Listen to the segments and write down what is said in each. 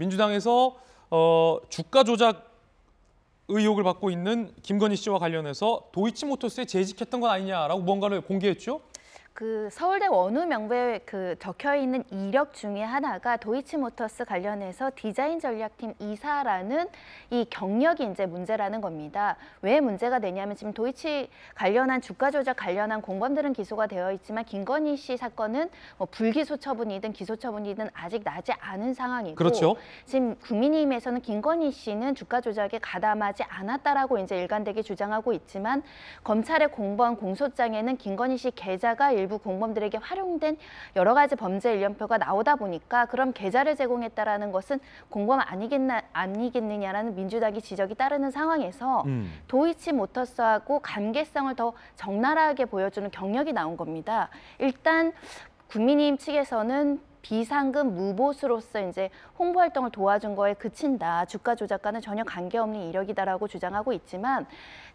민주당에서 어, 주가 조작 의혹을 받고 있는 김건희 씨와 관련해서 도이치모터스에 재직했던 건 아니냐라고 뭔가를 공개했죠. 그 서울대 원우 명부에 그 적혀 있는 이력 중에 하나가 도이치모터스 관련해서 디자인 전략팀 이사라는 이 경력이 이제 문제라는 겁니다. 왜 문제가 되냐면 지금 도이치 관련한 주가 조작 관련한 공범들은 기소가 되어 있지만 김건희 씨 사건은 뭐 불기소 처분이든 기소 처분이든 아직 나지 않은 상황이고 그렇죠. 지금 국민의힘에서는 김건희 씨는 주가 조작에 가담하지 않았다라고 이제 일관되게 주장하고 있지만 검찰의 공범 공소장에는 김건희 씨 계좌가 일부 공범들에게 활용된 여러 가지 범죄 일련표가 나오다 보니까 그럼 계좌를 제공했다라는 것은 공범 아니겠나 아니겠느냐라는 민주당의 지적이 따르는 상황에서 음. 도이치 모터스하고 관계성을 더 적나라하게 보여주는 경력이 나온 겁니다. 일단 국민의힘 측에서는 비상금 무보수로서 이제 홍보 활동을 도와준 거에 그친다. 주가 조작과는 전혀 관계없는 이력이다라고 주장하고 있지만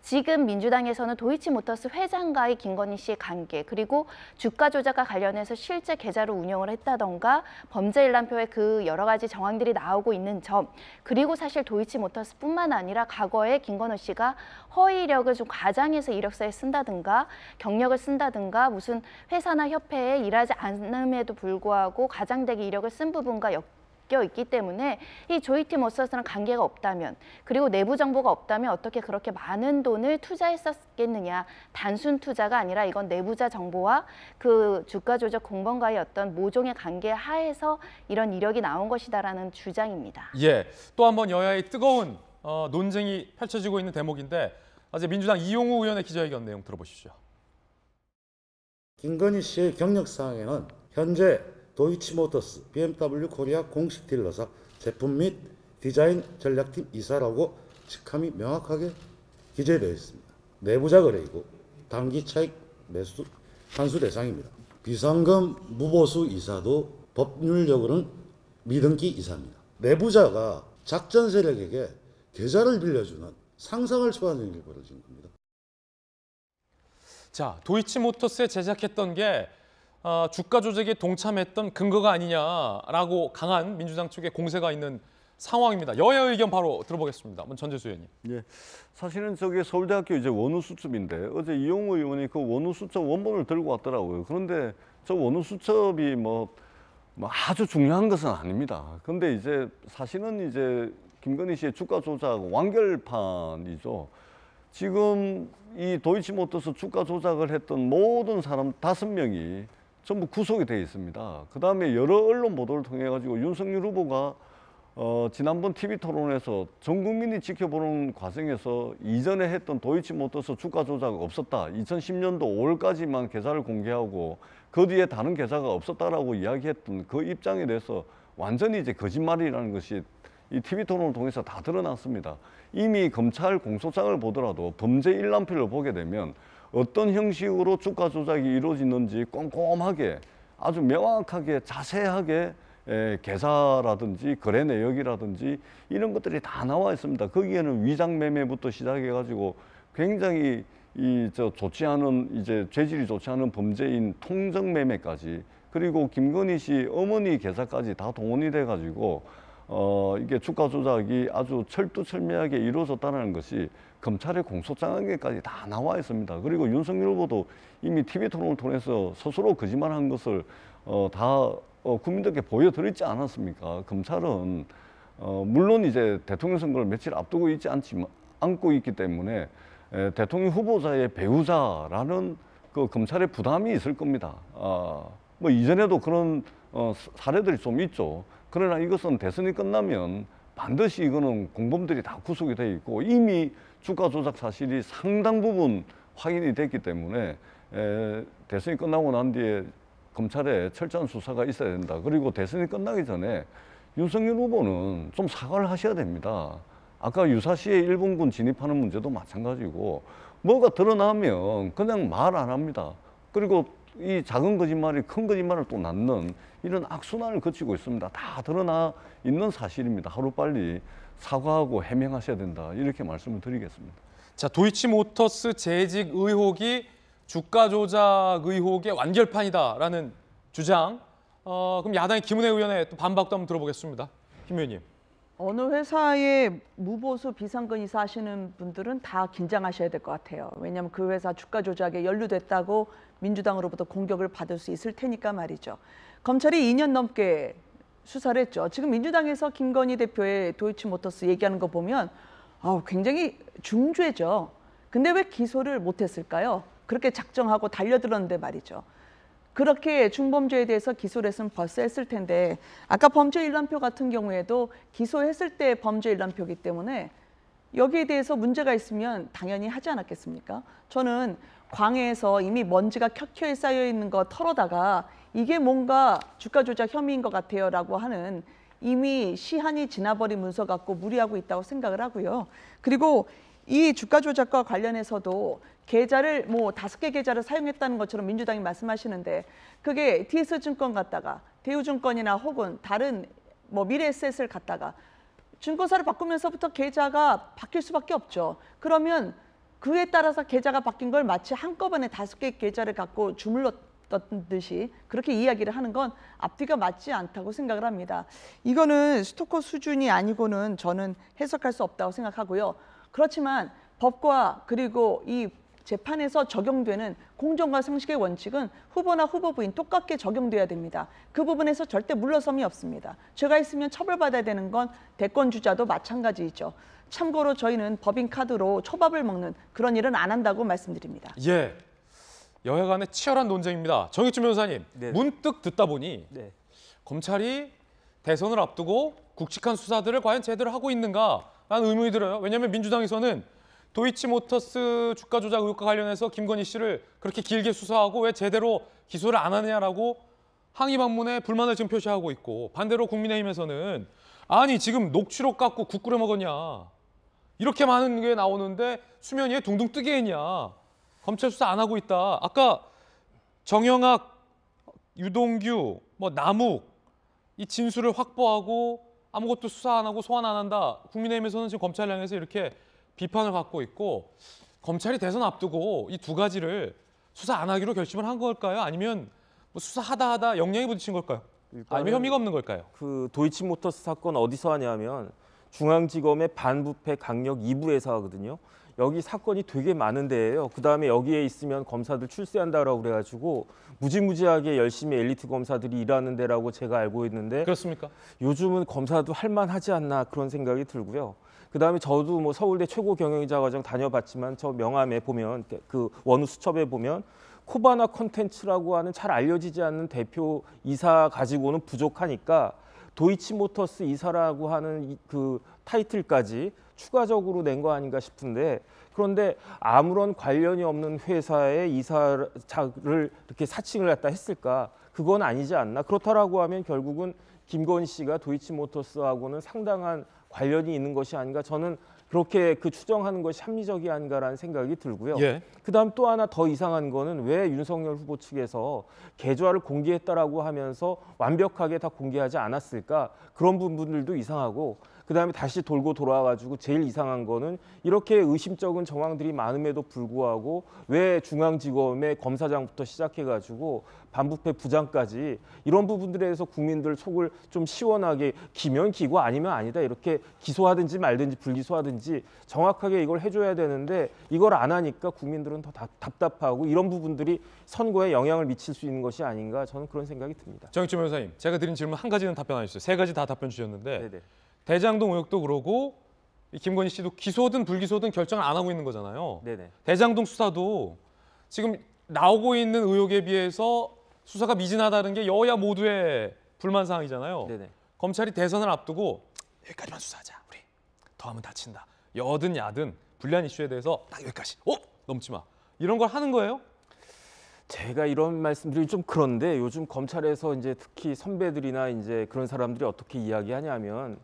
지금 민주당에서는 도이치모터스 회장과의 김건희 씨의 관계 그리고 주가 조작과 관련해서 실제 계좌로 운영을 했다던가 범죄 일람표에 그 여러 가지 정황들이 나오고 있는 점 그리고 사실 도이치모터스뿐만 아니라 과거에 김건희 씨가 허위 력을좀 과장해서 이력서에 쓴다든가 경력을 쓴다든가 무슨 회사나 협회에 일하지 않음에도 불구하고 과장되게 이력을 쓴 부분과 역 엮여 있기 때문에 이조이팀어스와스랑 관계가 없다면 그리고 내부 정보가 없다면 어떻게 그렇게 많은 돈을 투자했었겠느냐 단순 투자가 아니라 이건 내부자 정보와 그 주가 조작 공범과의 어떤 모종의 관계 하에서 이런 이력이 나온 것이다라는 주장입니다. 예, 또한번 여야의 뜨거운 어, 논쟁이 펼쳐지고 있는 대목인데 어제 민주당 이용우 의원의 기자회견 내용 들어보시죠. 김건희 씨의 경력 사항에는 현재 도이치모터스, BMW 코리아 공식 딜러사, 제품 및 디자인 전략팀 이사라고 직함이 명확하게 기재되어 있습니다. 내부자 거래이고 단기 차익 매수 환수 대상입니다. 비상금 무보수 이사도 법률적으로는 미등기 이사입니다. 내부자가 작전 세력에게 계좌를 빌려주는 상상을 초하는 일이 벌어진 겁니다. 자, 도이치모터스에 제작했던 게 아, 주가 조작에 동참했던 근거가 아니냐라고 강한 민주당 측의 공세가 있는 상황입니다. 여야 의견 바로 들어보겠습니다. 먼 전재수 의원님. 예, 사실은 저게 서울대학교 이제 원우 수첩인데 어제 이용우 의원이 그 원우 수첩 원본을 들고 왔더라고요. 그런데 저 원우 수첩이 뭐, 뭐 아주 중요한 것은 아닙니다. 근데 이제 사실은 이제 김건희 씨의 주가 조작 완결판이죠. 지금 이 도이치모터스 주가 조작을 했던 모든 사람 다섯 명이 전부 구속이 돼 있습니다. 그 다음에 여러 언론 보도를 통해 가지고 윤석열 후보가 어, 지난번 TV 토론에서 전 국민이 지켜보는 과정에서 이전에 했던 도이치모터스 주가 조작 없었다. 2010년도 5월까지만 계좌를 공개하고 그 뒤에 다른 계좌가 없었다라고 이야기했던 그 입장에 대해서 완전히 이제 거짓말이라는 것이 이 TV 토론을 통해서 다 드러났습니다. 이미 검찰 공소장을 보더라도 범죄 일람표를 보게 되면 어떤 형식으로 주가 조작이 이루어지는지 꼼꼼하게 아주 명확하게 자세하게 에, 예, 계사라든지 거래 내역이라든지 이런 것들이 다 나와 있습니다. 거기에는 위장 매매부터 시작해 가지고 굉장히 이저 좋지 않은 이제 죄질이 좋지 않은 범죄인 통정 매매까지 그리고 김건희 씨 어머니 계사까지 다 동원이 돼 가지고 어 이게 주가 조작이 아주 철두철미하게 이루어졌다는 것이 검찰의 공소장에까지 다 나와 있습니다. 그리고 윤석열 후보도 이미 TV 토론을 통해서 스스로 거짓말한 것을 어, 다 어, 국민들께 보여드렸지 않았습니까? 검찰은 어, 물론 이제 대통령 선거를 며칠 앞두고 있지 않지만 안고 있기 때문에 에, 대통령 후보자의 배우자라는 그 검찰의 부담이 있을 겁니다. 아, 뭐 이전에도 그런 어, 사례들이 좀 있죠. 그러나 이것은 대선이 끝나면 반드시 이거는 공범들이 다 구속이 돼 있고 이미 주가 조작 사실이 상당 부분 확인이 됐기 때문에 에, 대선이 끝나고 난 뒤에 검찰에 철저한 수사가 있어야 된다. 그리고 대선이 끝나기 전에 윤석열 후보는 좀 사과를 하셔야 됩니다. 아까 유사시에 일본군 진입하는 문제도 마찬가지고 뭐가 드러나면 그냥 말 안 합니다. 그리고 이 작은 거짓말이 큰 거짓말을 또 낳는 이런 악순환을 거치고 있습니다. 다 드러나 있는 사실입니다. 하루빨리 사과하고 해명하셔야 된다. 이렇게 말씀을 드리겠습니다. 자, 도이치모터스 재직 의혹이 주가 조작 의혹의 완결판이다라는 주장. 어, 그럼 야당의 김은혜 의원의 반박도 한번 들어보겠습니다. 김 의원님. 어느 회사의 무보수 비상근 이사 하시는 분들은 다 긴장하셔야 될 것 같아요. 왜냐하면 그 회사 주가 조작에 연루됐다고 민주당으로부터 공격을 받을 수 있을 테니까 말이죠. 검찰이 2년 넘게 수사를 했죠. 지금 민주당에서 김건희 대표의 도이치모터스 얘기하는 거 보면 아, 굉장히 중죄죠. 근데 왜 기소를 못했을까요? 그렇게 작정하고 달려들었는데 말이죠. 그렇게 중범죄에 대해서 기소를 했으면 벌써 했을 텐데 아까 범죄 일람표 같은 경우에도 기소했을 때 범죄 일람표이기 때문에 여기에 대해서 문제가 있으면 당연히 하지 않았겠습니까? 저는 광해에서 이미 먼지가 켜켜이 쌓여 있는 거 털어다가 이게 뭔가 주가 조작 혐의인 것 같아요라고 하는 이미 시한이 지나버린 문서 갖고 무리하고 있다고 생각을 하고요. 그리고 이 주가 조작과 관련해서도 계좌를 뭐 다섯 개 계좌를 사용했다는 것처럼 민주당이 말씀하시는데 그게 DS증권 갔다가 대우증권이나 혹은 다른 뭐 미래에셋을 갔다가 증권사를 바꾸면서부터 계좌가 바뀔 수밖에 없죠. 그러면 그에 따라서 계좌가 바뀐 걸 마치 한꺼번에 다섯 개 계좌를 갖고 주물렀던 듯이 그렇게 이야기를 하는 건 앞뒤가 맞지 않다고 생각을 합니다. 이거는 스토커 수준이 아니고는 저는 해석할 수 없다고 생각하고요. 그렇지만 법과 그리고 이 재판에서 적용되는 공정과 상식의 원칙은 후보나 후보부인 똑같게 적용돼야 됩니다. 그 부분에서 절대 물러섬이 없습니다. 제가 있으면 처벌받아야 되는 건 대권 주자도 마찬가지이죠. 참고로 저희는 법인 카드로 초밥을 먹는 그런 일은 안 한다고 말씀드립니다. 예. 여야간의 치열한 논쟁입니다. 정익준 변호사님, 네. 문득 듣다 보니 네. 검찰이 대선을 앞두고 국직한 수사들을 과연 제대로 하고 있는가 라는 의문이 들어요. 왜냐하면 민주당에서는 도이치모터스 주가 조작 의혹과 관련해서 김건희 씨를 그렇게 길게 수사하고 왜 제대로 기소를 안 하느냐라고 항의 방문에 불만을 지금 표시하고 있고 반대로 국민의힘에서는 아니 지금 녹취록 갖고 국 끓여 먹었냐 이렇게 많은 게 나오는데 수면 위에 둥둥 뜨게 했냐 검찰 수사 안 하고 있다 아까 정영학 유동규 뭐 남욱 이 진술을 확보하고 아무것도 수사 안 하고 소환 안 한다 국민의힘에서는 지금 검찰 향해서 이렇게 비판을 받고 있고 검찰이 대선 앞두고 이 두 가지를 수사 안 하기로 결심을 한 걸까요? 아니면 뭐 수사하다 하다 영향이 부딪힌 걸까요? 아니면 혐의가 없는 걸까요? 그 도이치모터스 사건 어디서 하냐면 중앙지검의 반부패 강력 2부회사거든요 여기 사건이 되게 많은데요. 그 다음에 여기에 있으면 검사들 출세한다라고 그래가지고 무지무지하게 열심히 엘리트 검사들이 일하는 데라고 제가 알고 있는데 그렇습니까? 요즘은 검사도 할만하지 않나 그런 생각이 들고요. 그다음에 저도 뭐 서울대 최고 경영자 과정 다녀봤지만 저 명함에 보면 그 원우 수첩에 보면 코바나 콘텐츠라고 하는 잘 알려지지 않는 대표 이사 가지고는 부족하니까 도이치모터스 이사라고 하는 그 타이틀까지 추가적으로 낸 거 아닌가 싶은데 그런데 아무런 관련이 없는 회사의 이사를 이렇게 사칭을 했다 했을까? 그건 아니지 않나? 그렇다라고 하면 결국은 김건 씨가 도이치모터스하고는 상당한 관련이 있는 것이 아닌가 저는 그렇게 그 추정하는 것이 합리적이 아닌가라는 생각이 들고요. 예. 그다음 또 하나 더 이상한 거는 왜 윤석열 후보 측에서 계좌를 공개했다라고 하면서 완벽하게 다 공개하지 않았을까 그런 부분들도 이상하고 그다음에 다시 돌고 돌아와가지고 제일 이상한 거는 이렇게 의심적인 정황들이 많음에도 불구하고 왜 중앙지검의 검사장부터 시작해가지고 반부패 부장까지 이런 부분들에 대해서 국민들 속을 좀 시원하게 기면 기고 아니면 아니다 이렇게 기소하든지 말든지 불기소하든지 정확하게 이걸 해줘야 되는데 이걸 안 하니까 국민들은 더 답답하고 이런 부분들이 선거에 영향을 미칠 수 있는 것이 아닌가 저는 그런 생각이 듭니다. 정익주 변호사님, 제가 드린 질문 한 가지는 답변 안 해주세요. 세 가지 다 답변 주셨는데 네네. 대장동 의혹도 그러고 김건희 씨도 기소든 불기소든 결정을 안 하고 있는 거잖아요. 네네. 대장동 수사도 지금 나오고 있는 의혹에 비해서 수사가 미진하다는 게 여야 모두의 불만 사항이잖아요. 네네. 검찰이 대선을 앞두고 여기까지만 수사하자. 우리 더하면 다친다. 여든 야든 불리한 이슈에 대해서 딱 여기까지. 어? 넘지 마. 이런 걸 하는 거예요? 제가 이런 말씀들이좀 그런데 요즘 검찰에서 이제 특히 선배들이나 이제 그런 사람들이 어떻게 이야기하냐면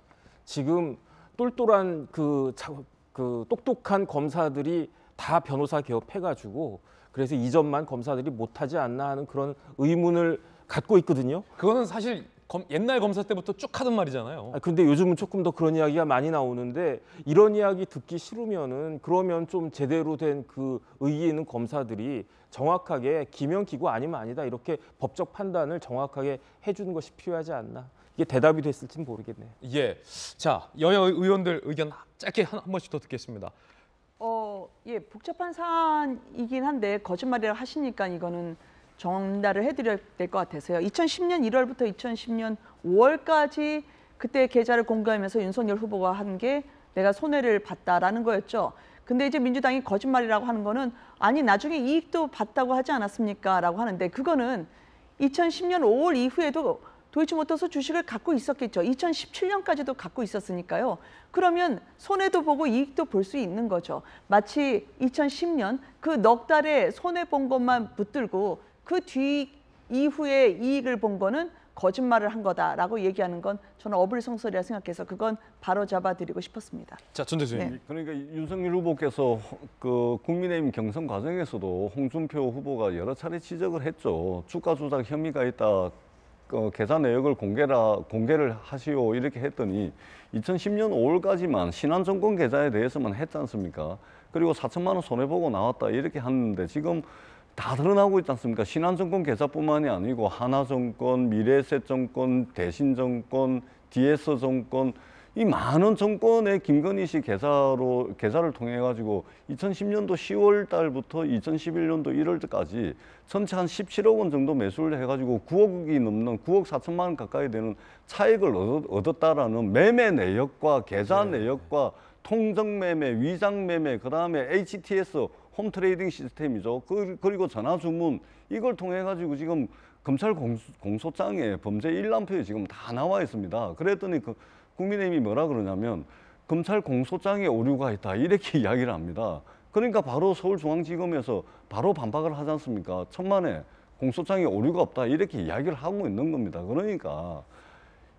지금 똘똘한 그, 자, 그 똑똑한 검사들이 다 변호사 개업해가지고 그래서 이 점만 검사들이 못하지 않나 하는 그런 의문을 갖고 있거든요. 그거는 사실 검, 옛날 검사 때부터 쭉 하던 말이잖아요. 아, 근데 요즘은 조금 더 그런 이야기가 많이 나오는데 이런 이야기 듣기 싫으면은 그러면 좀 제대로 된 그의의 있는 검사들이 정확하게 기명기구 아니면 아니다 이렇게 법적 판단을 정확하게 해주는 것이 필요하지 않나. 이게 대답이 됐을지는 모르겠네요. 예. 자, 여야 의원들 의견 짧게 한, 한 번씩 더 듣겠습니다. 어, 예, 복잡한 사안이긴 한데 거짓말이라 하시니까 이거는 전달을 해드려야 될것 같아서요. 2010년 1월부터 2010년 5월까지 그때 계좌를 공개하면서 윤석열 후보가 한 게 내가 손해를 봤다라는 거였죠. 근데 이제 민주당이 거짓말이라고 하는 거는 아니 나중에 이익도 봤다고 하지 않았습니까? 라고 하는데 그거는 2010년 5월 이후에도 도이치모터스 뭐 주식을 갖고 있었겠죠. 2017년까지도 갖고 있었으니까요. 그러면 손해도 보고 이익도 볼 수 있는 거죠. 마치 2010년 그 넉 달에 손해 본 것만 붙들고 그 뒤 이후에 이익을 본 거는 거짓말을 한 거다라고 얘기하는 건 저는 어불성설이라 생각해서 그건 바로 잡아드리고 싶었습니다. 자, 전 대표님. 네. 그러니까 윤석열 후보께서 그 국민의힘 경선 과정에서도 홍준표 후보가 여러 차례 지적을 했죠. 주가 조작 혐의가 있다. 어, 계산 내역을 공개라, 공개를 하시오 이렇게 했더니 2010년 5월까지만 신한정권 계좌에 대해서만 했지 않습니까? 그리고 4천만 원 손해보고 나왔다 이렇게 하는데 지금 다 드러나고 있지 않습니까? 신한정권 계좌뿐만이 아니고 하나정권미래세정권대신정권 디에스증권 이 많은 정권의 김건희 씨 계사로 계사를 통해 가지고 2010년도 10월 달부터 2011년도 1월 까지 전체 한 17억 원 정도 매수를 해가지고 9억이 넘는 9억 4천만 원 가까이 되는 차익을 얻었다라는 매매 내역과 계좌 네. 내역과 통정 매매, 위장 매매, 그 다음에 HTS 홈 트레이딩 시스템이죠. 그, 그리고 전화 주문 이걸 통해 가지고 지금 검찰 공소, 장에 범죄 일람표에 지금 다 나와 있습니다. 그랬더니 그 국민의힘이 뭐라 그러냐면 검찰 공소장에 오류가 있다 이렇게 이야기를 합니다. 그러니까 바로 서울중앙지검에서 바로 반박을 하지 않습니까? 천만에 공소장에 오류가 없다 이렇게 이야기를 하고 있는 겁니다. 그러니까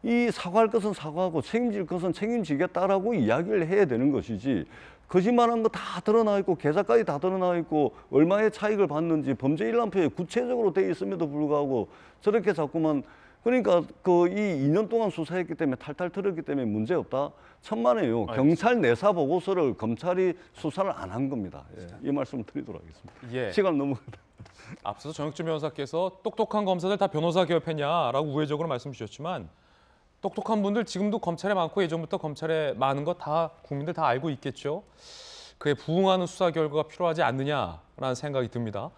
이 사과할 것은 사과하고 책임질 것은 책임지겠다라고 이야기를 해야 되는 것이지 거짓말한 거 다 드러나 있고 계좌까지 다 드러나 있고 얼마의 차익을 받는지 범죄 일람표에 구체적으로 돼 있음에도 불구하고 저렇게 자꾸만 그러니까 그 이 2년 동안 수사했기 때문에 탈탈 털었기 때문에 문제 없다. 천만에요. 경찰 내사 보고서를 검찰이 수사를 안 한 겁니다. 예, 이 말씀을 드리도록 하겠습니다. 예. 시간 너무 앞서서 정혁준 변호사께서 똑똑한 검사들 다 변호사 개업했냐라고 우회적으로 말씀 주셨지만 똑똑한 분들 지금도 검찰에 많고 예전부터 검찰에 많은 거 다 국민들 다 알고 있겠죠. 그에 부응하는 수사 결과가 필요하지 않느냐라는 생각이 듭니다.